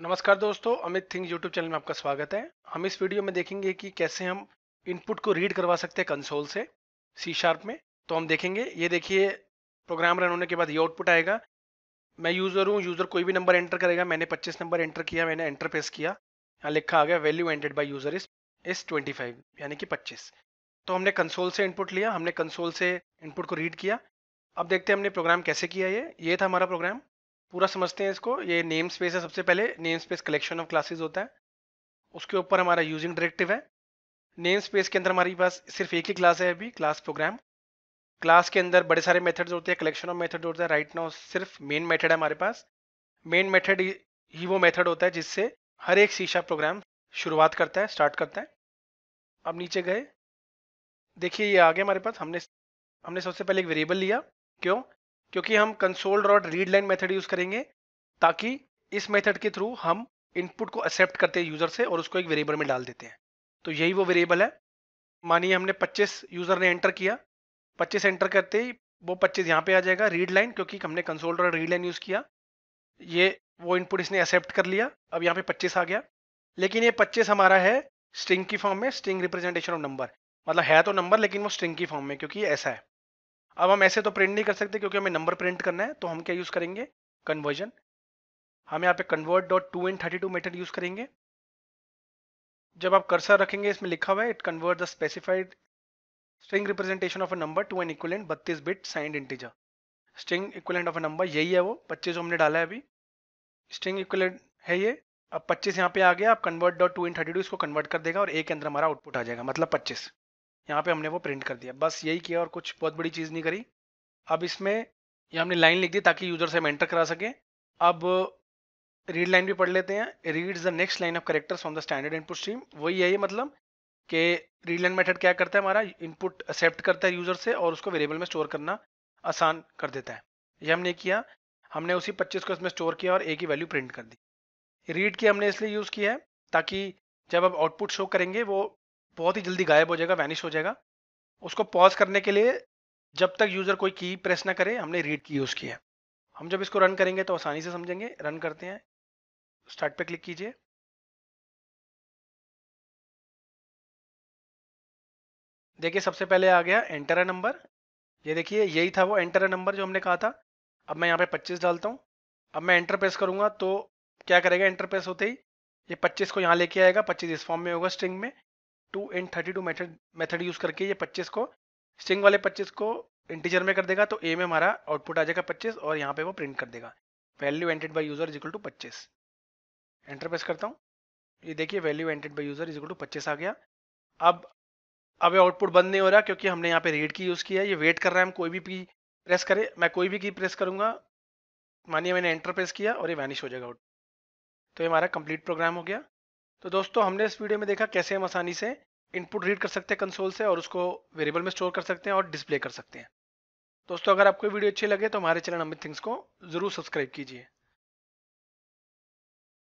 नमस्कार दोस्तों Amit thing YouTube channel में आपका स्वागत है हम इस वीडियो में देखेंगे कि कैसे हम इनपुट को रीड करवा सकते हैं कंसोल से सी शार्प में तो हम देखेंगे ये देखिए प्रोग्राम रन होने के बाद ये आउटपुट आएगा मैं यूज़र हूँ यूज़र कोई भी नंबर एंटर करेगा मैंने 25 नंबर एंटर किया मैंने एंटर प्रेस किया यहाँ लिखा आ गया वैल्यू एंटेड बाई यूज़र इस ट्वेंटी फाइव यानी कि पच्चीस तो हमने कंसोल से इनपुट लिया हमने कंसोल से इनपुट को रीड किया अब देखते हैं हमने प्रोग्राम कैसे किया ये ये था हमारा प्रोग्राम पूरा समझते हैं इसको ये नेम स्पेस है सबसे पहले namespace collection of classes होता है उसके ऊपर हमारा यूजिंग डायरेक्टिव है नेम स्पेस के अंदर हमारे पास सिर्फ एक ही क्लास है अभी क्लास प्रोग्राम क्लास के अंदर बड़े सारे मेथड्स होते हैं कलेक्शन ऑफ मेथड होता है राइट नाउ सिर्फ मेन मेथड है हमारे पास मेन मेथड ही वो मेथड होता है जिससे हर एक शीशा प्रोग्राम शुरुआत करता है स्टार्ट करता है अब नीचे गए देखिए ये आ गया हमारे पास हमने हमने सबसे पहले एक वेरिएबल लिया क्यों क्योंकि हम console dot read line method use करेंगे ताकि इस मेथड के थ्रू हम इनपुट को एक्सेप्ट करते हैं यूजर से और उसको एक वेरिएबल में डाल देते हैं तो यही वो वेरिएबल है मानिए हमने 25 यूजर ने एंटर किया 25 एंटर करते ही वो 25 यहाँ पे आ जाएगा रीड लाइन क्योंकि हमने console dot read line use किया ये वो इनपुट इसने एक्सेप्ट कर लिया अब यहाँ पे पच्चीस आ गया लेकिन ये पच्चीस हमारा है स्ट्रिंग की फॉर्म में स्ट्रिंग रिप्रेजेंटेशन ऑफ नंबर मतलब है तो नंबर लेकिन वो स्ट्रिंग की फॉर्म में क्योंकि ऐसा है अब हम ऐसे तो प्रिंट नहीं कर सकते क्योंकि हमें नंबर प्रिंट करना है तो हम क्या यूज़ करेंगे कन्वर्जन हम यहाँ पे convert dot to int thirty two method use करेंगे जब आप कर्सर रखेंगे इसमें लिखा हुआ है it convert the specified string representation of a number to an equivalent बत्तीस bit signed integer string equivalent of a number यही है वो पच्चीस जो हमने डाला है अभी स्ट्रिंग इक्वलेंट है ये अब पच्चीस यहाँ पे आ गया आप convert dot to int thirty two इसको कन्वर्ट कर देगा और एक के अंदर हमारा आउटपुट आ जाएगा मतलब पच्चीस यहाँ पे हमने वो प्रिंट कर दिया बस यही किया और कुछ बहुत बड़ी चीज़ नहीं करी अब इसमें ये हमने लाइन लिख दी ताकि यूजर से हम एंटर करा सके अब रीड लाइन भी पढ़ लेते हैं read the next line of characters from the standard input stream वही है ये मतलब कि रीड लाइन मेथड क्या करता है हमारा इनपुट एक्सेप्ट करता है यूजर से और उसको वेरिएबल में स्टोर करना आसान कर देता है ये हमने किया हमने उसी 25 को इसमें स्टोर किया और ए की वैल्यू प्रिंट कर दी रीड की हमने इसलिए यूज़ किया है ताकि जब आप आउटपुट शो करेंगे वो बहुत ही जल्दी गायब हो जाएगा वैनिश हो जाएगा उसको पॉज करने के लिए जब तक यूज़र कोई की प्रेस ना करे हमने रीड की यूज़ की है हम जब इसको रन करेंगे तो आसानी से समझेंगे रन करते हैं स्टार्ट पे क्लिक कीजिए देखिए सबसे पहले आ गया एंटर नंबर ये देखिए यही था वो एंटर नंबर जो हमने कहा था अब मैं यहाँ पे 25 डालता हूँ अब मैं एंटर प्रेस करूँगा तो क्या करेगा एंटर प्रेस होते ही ये 25 को यहाँ लेके आएगा 25 इस फॉर्म में होगा स्ट्रिंग में to int thirty two method method use करके ये पच्चीस को स्ट्रिंग वाले पच्चीस को इंटीजर में कर देगा तो ए में हमारा आउटपुट आ जाएगा पच्चीस और यहाँ पे वो प्रिंट कर देगा value entered by user is equal to पच्चीस एंटर प्रेस करता हूँ ये देखिए value entered by user is equal to पच्चीस आ गया अब अब ये आउटपुट बंद नहीं हो रहा क्योंकि हमने यहाँ पे रीड की यूज़ किया है ये वेट कर रहा है हम कोई भी की प्रेस करें मैं कोई भी की प्रेस करूँगा मानिए मैंने एंटर प्रेस किया और ये वैनिश हो जाएगा आउटपुट तो ये हमारा कंप्लीट प्रोग्राम हो गया तो दोस्तों हमने इस वीडियो में देखा कैसे हम आसानी से इनपुट रीड कर सकते हैं कंसोल से और उसको वेरिएबल में स्टोर कर सकते हैं और डिस्प्ले कर सकते हैं दोस्तों अगर आपको वीडियो अच्छी लगे तो हमारे चैनल अमित थिंग्स को जरूर सब्सक्राइब कीजिए